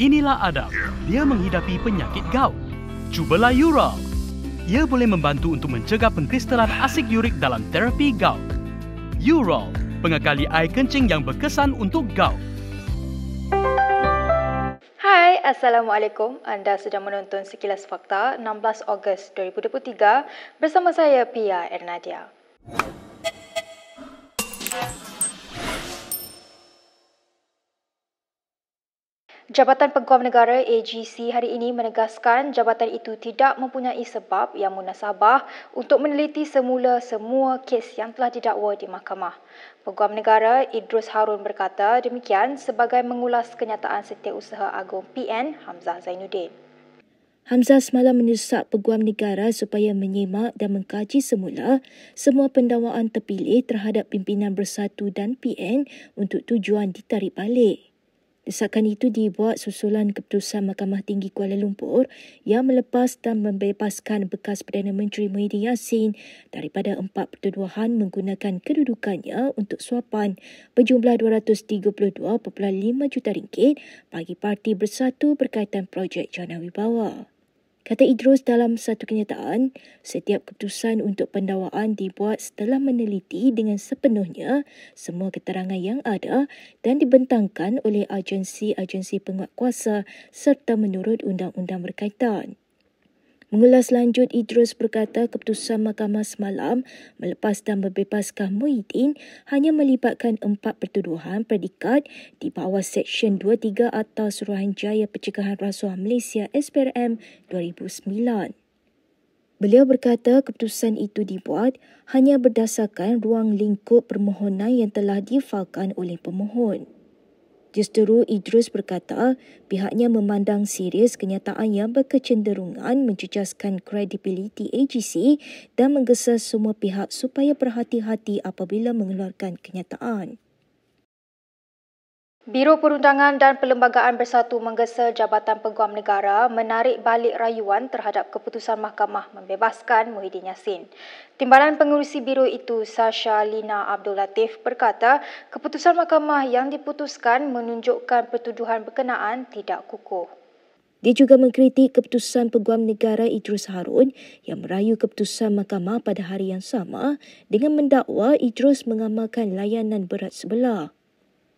Inilah Adam. Dia menghidapi penyakit gout. Cubalah Ural. Ia boleh membantu untuk mencegah pengkristalan asid urik dalam terapi gout. Ural, pengekali air kencing yang berkesan untuk gout. Hai, Assalamualaikum. Anda sedang menonton Sekilas Fakta 16 Ogos 2023 bersama saya Pia Ernadia. Jabatan Peguam Negara AGC hari ini menegaskan jabatan itu tidak mempunyai sebab yang munasabah untuk meneliti semula semua kes yang telah didakwa di mahkamah. Peguam Negara Idrus Harun berkata demikian sebagai mengulas kenyataan Setiausaha Agung PN Hamzah Zainuddin. Hamzah semalam menyesak peguam negara supaya menyimak dan mengkaji semula semua pendawaan terpilih terhadap pimpinan bersatu dan PN untuk tujuan ditarik balik. Desakan itu dibuat susulan keputusan Mahkamah Tinggi Kuala Lumpur yang melepas dan membebaskan bekas Perdana Menteri Muhyiddin Yassin daripada empat pertuduhan menggunakan kedudukannya untuk suapan berjumlah 232.5 juta ringgit bagi Parti Bersatu berkaitan projek Jana Wibawa. Kata Idrus dalam satu kenyataan, setiap keputusan untuk pendawaan dibuat setelah meneliti dengan sepenuhnya semua keterangan yang ada dan dibentangkan oleh agensi-agensi penguatkuasa serta menurut undang-undang berkaitan. Mengulas lanjut, Idrus berkata keputusan mahkamah semalam melepas dan membebaskan Muhyiddin hanya melibatkan empat pertuduhan predikat di bawah Seksyen 23 atau Suruhanjaya Pencegahan Rasuah Malaysia SPRM 2009. Beliau berkata keputusan itu dibuat hanya berdasarkan ruang lingkup permohonan yang telah difalkan oleh pemohon. Justeru Idrus berkata pihaknya memandang serius kenyataan yang berkecenderungan mencecaskan kredibiliti AGC dan menggesa semua pihak supaya berhati-hati apabila mengeluarkan kenyataan. Biro Perundangan dan Perlembagaan Bersatu menggesa Jabatan Peguam Negara menarik balik rayuan terhadap keputusan mahkamah membebaskan Muhyiddin Yassin. Timbalan pengurusi biro itu Sasha Lina Abdul Latif berkata, keputusan mahkamah yang diputuskan menunjukkan pertuduhan berkenaan tidak kukuh. Dia juga mengkritik keputusan Peguam Negara Idrus Harun yang merayu keputusan mahkamah pada hari yang sama dengan mendakwa Idrus mengamalkan layanan berat sebelah.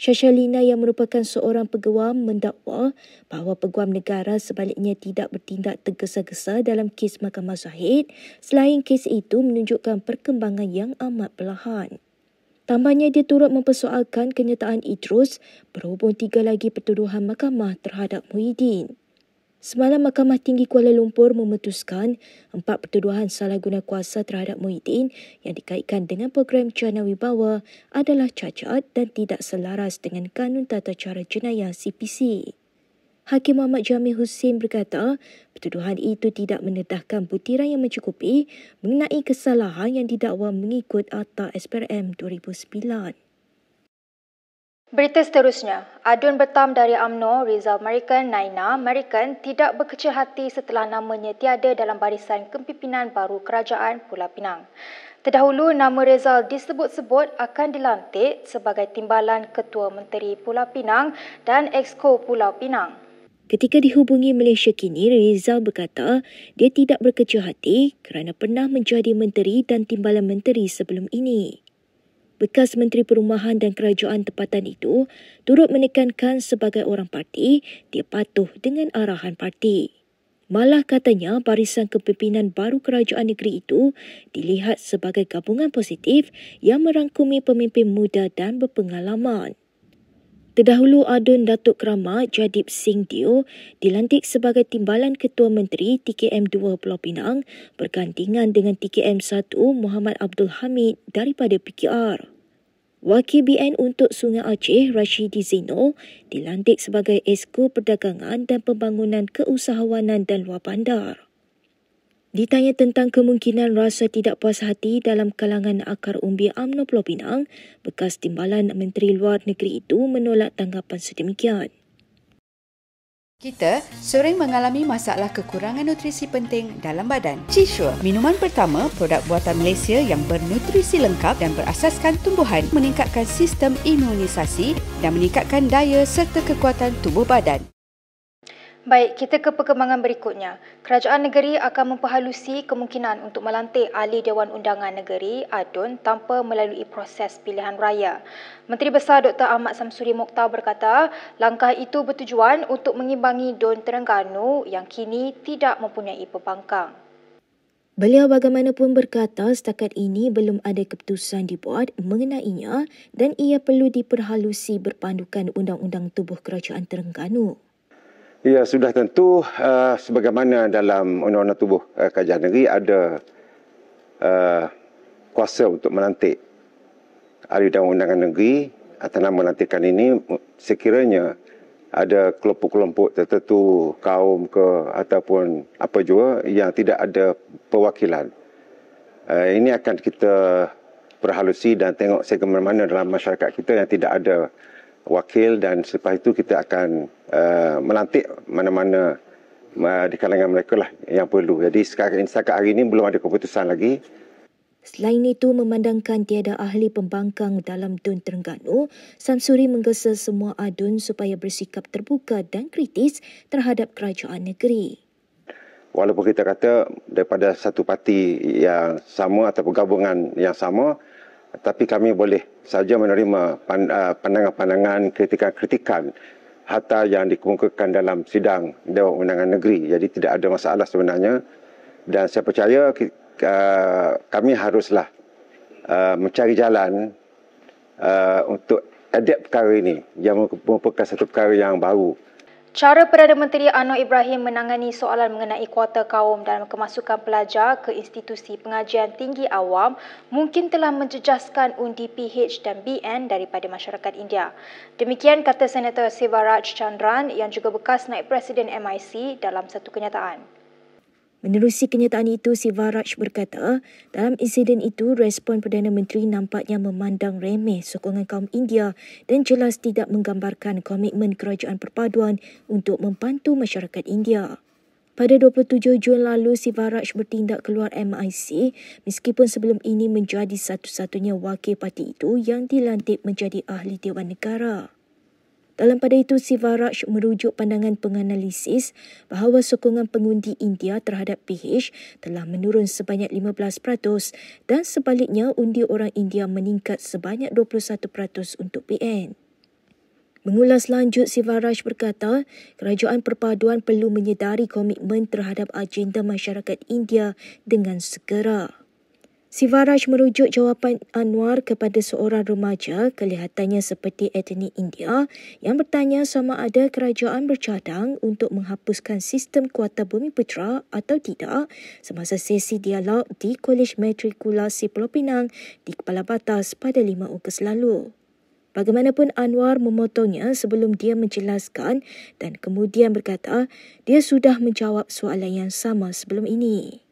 Syashalina yang merupakan seorang peguam mendakwa bahawa peguam negara sebaliknya tidak bertindak tergesa-gesa dalam kes Mahkamah Zahid selain kes itu menunjukkan perkembangan yang amat perlahan. Tambahnya dia turut mempersoalkan kenyataan Idrus berhubung tiga lagi pertuduhan mahkamah terhadap Muhyiddin. Semalam Mahkamah Tinggi Kuala Lumpur memutuskan empat pertuduhan salah guna kuasa terhadap Muhyiddin yang dikaitkan dengan program Jana Wibawa adalah cacat dan tidak selaras dengan Kanun Tata Cara Jenayah CPC. Hakim Muhammad Jamil Hussein berkata, pertuduhan itu tidak menedahkan butiran yang mencukupi mengenai kesalahan yang didakwa mengikut Akta SPRM 2009. Berita seterusnya, adun bertam dari AMNO Rizal American Naina American tidak berkecil hati setelah namanya tiada dalam barisan kepimpinan baru kerajaan Pulau Pinang. Terdahulu, nama Rizal disebut-sebut akan dilantik sebagai timbalan Ketua Menteri Pulau Pinang dan Exco Pulau Pinang. Ketika dihubungi Malaysia kini, Rizal berkata dia tidak berkecil hati kerana pernah menjadi menteri dan timbalan menteri sebelum ini bekas Menteri Perumahan dan Kerajaan tempatan itu turut menekankan sebagai orang parti, dia patuh dengan arahan parti. Malah katanya barisan kepimpinan baru kerajaan negeri itu dilihat sebagai gabungan positif yang merangkumi pemimpin muda dan berpengalaman. Kedahulu, Adun Datuk Keramat Jadip Singh Dio dilantik sebagai Timbalan Ketua Menteri TKM 2 Pulau Pinang bergantingan dengan TKM 1 Muhammad Abdul Hamid daripada PKR. Wakil BN untuk Sungai Aceh Rashidi Zino dilantik sebagai Esko Perdagangan dan Pembangunan Keusahawanan dan Luar Bandar. Ditanya tentang kemungkinan rasa tidak puas hati dalam kalangan akar umbi UMNO Pulau Pinang, bekas timbalan Menteri Luar Negeri itu menolak tanggapan sedemikian. Kita sering mengalami masalah kekurangan nutrisi penting dalam badan. Cisure, minuman pertama produk buatan Malaysia yang bernutrisi lengkap dan berasaskan tumbuhan meningkatkan sistem imunisasi dan meningkatkan daya serta kekuatan tubuh badan. Baik, kita ke perkembangan berikutnya. Kerajaan negeri akan memperhalusi kemungkinan untuk melantik ahli Dewan Undangan Negeri ADUN tanpa melalui proses pilihan raya. Menteri Besar Dr. Ahmad Samsuri Mokhtar berkata, langkah itu bertujuan untuk mengimbangi DUN Terengganu yang kini tidak mempunyai pembangkang. Beliau bagaimanapun berkata setakat ini belum ada keputusan dibuat mengenainya dan ia perlu diperhalusi berpandukan Undang-Undang Tubuh Kerajaan Terengganu. Ya, sudah tentu uh, sebagaimana dalam Undang-Undang Tubuh uh, Kerajaan Negeri ada uh, kuasa untuk melantik ahli dewan undangan negeri atau nama lantikan ini sekiranya ada kelompok-kelompok tertentu kaum ke ataupun apa jua yang tidak ada perwakilan. Uh, ini akan kita perhalusi dan tengok segmen mana dalam masyarakat kita yang tidak ada wakil dan selepas itu kita akan uh, melantik mana-mana uh, di kalangan mereka lah yang perlu. Jadi sekarang ini, sekarang hari ini belum ada keputusan lagi. Selain itu, memandangkan tiada ahli pembangkang dalam DUN Terengganu, Samsuri menggesa semua adun supaya bersikap terbuka dan kritis terhadap kerajaan negeri. Walaupun kita kata daripada satu parti yang sama atau gabungan yang sama, tapi kami boleh saja menerima ah, pandangan-pandangan kritikan-kritikan harta yang dikemukakan dalam sidang Dewan Undangan Negeri. Jadi tidak ada masalah sebenarnya dan saya percaya ah, kami haruslah ah, mencari jalan untuk adapt perkara ini yang merupakan satu perkara yang baru. Cara Perdana Menteri Anwar Ibrahim menangani soalan mengenai kuota kaum dalam kemasukan pelajar ke institusi pengajian tinggi awam mungkin telah menjejaskan undi PH dan BN daripada masyarakat India. Demikian kata Senator Sivaraj Chandran yang juga bekas naik presiden MIC dalam satu kenyataan. Menerusi kenyataan itu, Sivaraj berkata, dalam insiden itu, respon Perdana Menteri nampaknya memandang remeh sokongan kaum India dan jelas tidak menggambarkan komitmen kerajaan perpaduan untuk membantu masyarakat India. Pada 27 Jun lalu, Sivaraj bertindak keluar MIC meskipun sebelum ini menjadi satu-satunya wakil parti itu yang dilantik menjadi ahli Dewan Negara. Dalam pada itu, Sivaraj merujuk pandangan penganalisis bahawa sokongan pengundi India terhadap PH telah menurun sebanyak 15% dan sebaliknya undi orang India meningkat sebanyak 21% untuk PN. Mengulas lanjut, Sivaraj berkata, kerajaan perpaduan perlu menyedari komitmen terhadap agenda masyarakat India dengan segera. Sivaraj merujuk jawapan Anwar kepada seorang remaja kelihatannya seperti etni India yang bertanya sama ada kerajaan bercadang untuk menghapuskan sistem kuota bumi putera atau tidak semasa sesi dialog di Kolej Matrikulasi Pulau Pinang di Kepala Batas pada 5 Ogos lalu. Bagaimanapun Anwar memotongnya sebelum dia menjelaskan dan kemudian berkata dia sudah menjawab soalan yang sama sebelum ini.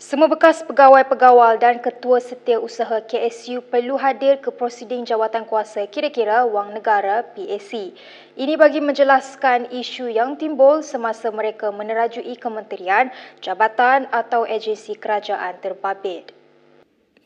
Semua bekas pegawai pegawal dan ketua usaha KSU perlu hadir ke prosiding jawatan kuasa kira-kira wang negara PAC. Ini bagi menjelaskan isu yang timbul semasa mereka menerajui kementerian, jabatan atau agensi kerajaan terbabit.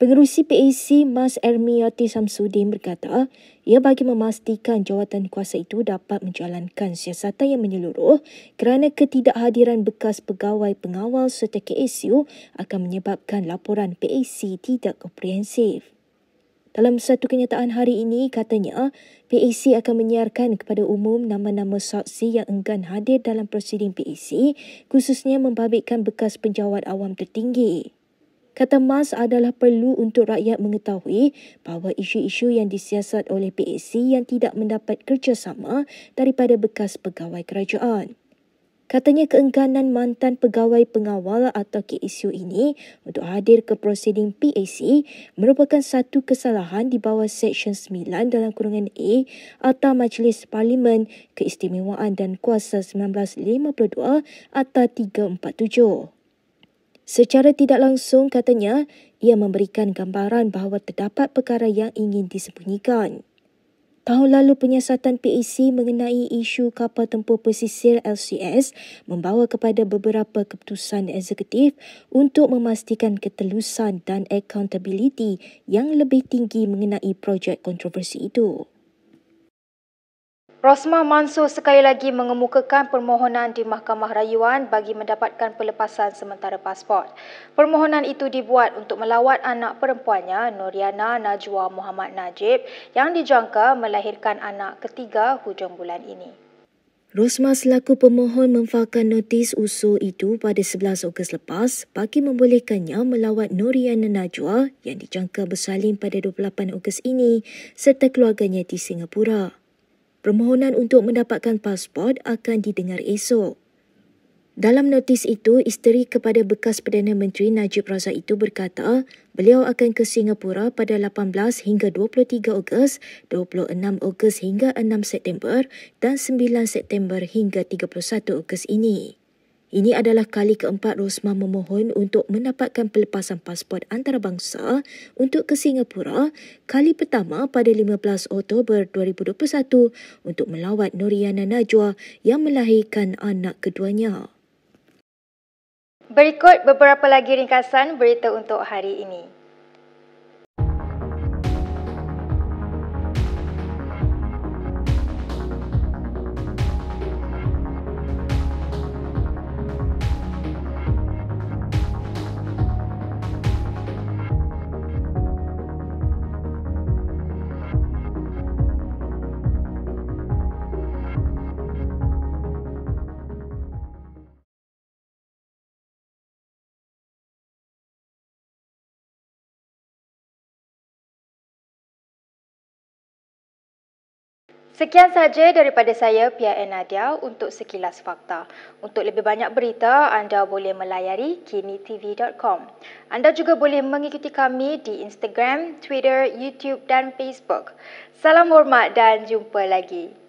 Pengerusi PAC Mas Ermiyati Samsudin berkata, ia bagi memastikan jawatan kuasa itu dapat menjalankan siasatan yang menyeluruh kerana ketidakhadiran bekas pegawai pengawal serta KSU akan menyebabkan laporan PAC tidak komprehensif. Dalam satu kenyataan hari ini, katanya PAC akan menyiarkan kepada umum nama-nama saksi yang enggan hadir dalam prosiding PAC khususnya membabitkan bekas penjawat awam tertinggi kata Mas adalah perlu untuk rakyat mengetahui bahawa isu-isu yang disiasat oleh PAC yang tidak mendapat kerjasama daripada bekas pegawai kerajaan. Katanya keengganan mantan pegawai pengawal atau KSU ini untuk hadir ke prosiding PAC merupakan satu kesalahan di bawah Seksyen 9 dalam kurungan A atau Majlis Parlimen Keistimewaan dan Kuasa 1952 atau 347. Secara tidak langsung katanya, ia memberikan gambaran bahawa terdapat perkara yang ingin disembunyikan. Tahun lalu penyiasatan PAC e mengenai isu kapal tempur pesisir LCS membawa kepada beberapa keputusan eksekutif untuk memastikan ketelusan dan accountability yang lebih tinggi mengenai projek kontroversi itu. Rosmah Mansur sekali lagi mengemukakan permohonan di Mahkamah Rayuan bagi mendapatkan pelepasan sementara pasport. Permohonan itu dibuat untuk melawat anak perempuannya, Noriana Najwa Muhammad Najib yang dijangka melahirkan anak ketiga hujung bulan ini. Rosma selaku pemohon memfahamkan notis usul itu pada 11 Ogos lepas bagi membolehkannya melawat Noriana Najwa yang dijangka bersalin pada 28 Ogos ini serta keluarganya di Singapura permohonan untuk mendapatkan pasport akan didengar esok. Dalam notis itu, isteri kepada bekas Perdana Menteri Najib Razak itu berkata beliau akan ke Singapura pada 18 hingga 23 Ogos, 26 Ogos hingga 6 September dan 9 September hingga 31 Ogos ini. Ini adalah kali keempat Rosmah memohon untuk mendapatkan pelepasan pasport antarabangsa untuk ke Singapura, kali pertama pada 15 Oktober 2021 untuk melawat Noriana Najwa yang melahirkan anak keduanya. Berikut beberapa lagi ringkasan berita untuk hari ini. Sekian sahaja daripada saya Pia Enadia untuk sekilas fakta. Untuk lebih banyak berita, anda boleh melayari kinitv.com. Anda juga boleh mengikuti kami di Instagram, Twitter, YouTube dan Facebook. Salam hormat dan jumpa lagi.